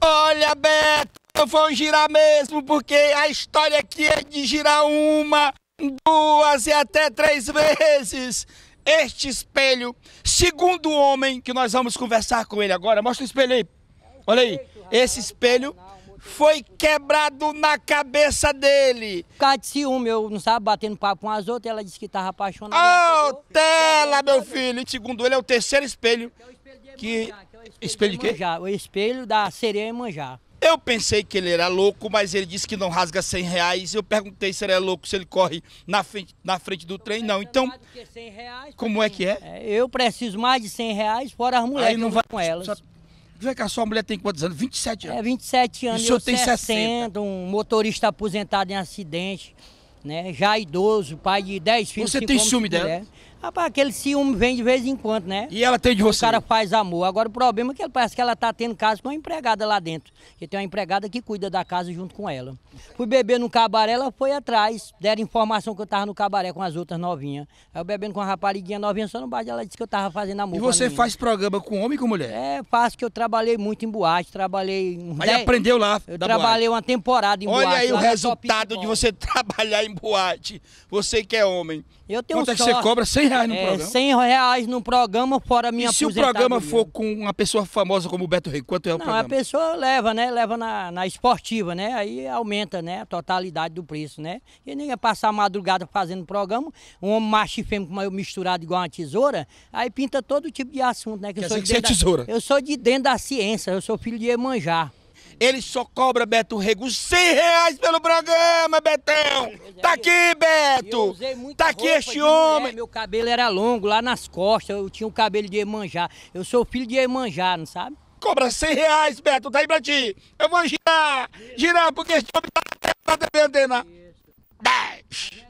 Olha, Beto, eu vou girar mesmo, porque a história aqui é de girar uma, duas e até três vezes. Este espelho, segundo o homem que nós vamos conversar com ele agora, mostra o espelho aí. Olha aí, esse espelho foi quebrado na cabeça dele. Por causa de ciúme, eu não sabe, batendo papo com as outras, ela disse que estava apaixonada. Ô, oh, tela, meu filho! E segundo ele, é o terceiro espelho. Que espelho de quê? O espelho da sereia manjar. Eu pensei que ele era louco, mas ele disse que não rasga 100 reais. Eu perguntei se ele é louco, se ele corre na frente, na frente do trem, não. Então, reais, como é que é? é? Eu preciso mais de 100 reais, fora as mulheres Aí não vai com elas. Só Vem cá, sua mulher tem quantos anos? 27 é, anos. É, 27 anos. E o senhor tem 60. 60. Um motorista aposentado em acidente, né? Já idoso, pai de 10 filhos. Você tem ciúme dela? Rapaz, aquele ciúme vem de vez em quando, né? E ela tem de você? O cara faz amor. Agora o problema é que ele parece que ela tá tendo casa com uma empregada lá dentro. E tem uma empregada que cuida da casa junto com ela. Fui beber no cabaré, ela foi atrás. Deram informação que eu tava no cabaré com as outras novinhas. Aí eu bebendo com uma rapariguinha novinha só no bar, ela disse que eu tava fazendo amor. E você faz programa com homem e com mulher? É, faço que eu trabalhei muito em boate, trabalhei. Aí dez... aprendeu lá. Eu trabalhei boate. uma temporada em Olha boate. Olha aí o resultado de você trabalhar em boate. Você que é homem. Eu tenho Quanto um é que você cobra? 100 100 reais no é, programa. 100 reais no programa, fora a minha e se o programa for com uma pessoa famosa como o Beto Rei, quanto é o Não, programa? a pessoa leva, né? Leva na, na esportiva, né? Aí aumenta, né? A totalidade do preço, né? E nem ia passar a madrugada fazendo programa, um homem macho e fêmea misturado igual uma tesoura, aí pinta todo tipo de assunto, né? Que eu sou de que é da, tesoura? Eu sou de dentro da ciência, eu sou filho de Emanjar. Ele só cobra, Beto Rego, 100 reais pelo programa, Betão! É, tá aqui, Beto! tá aqui este homem! Mulher, meu cabelo era longo, lá nas costas, eu tinha o cabelo de Iemanjá. Eu sou filho de Iemanjá, não sabe? Cobra 100 reais, Beto, tá aí pra ti! Eu vou girar! Girar, porque este homem tá na TV Antena! 10!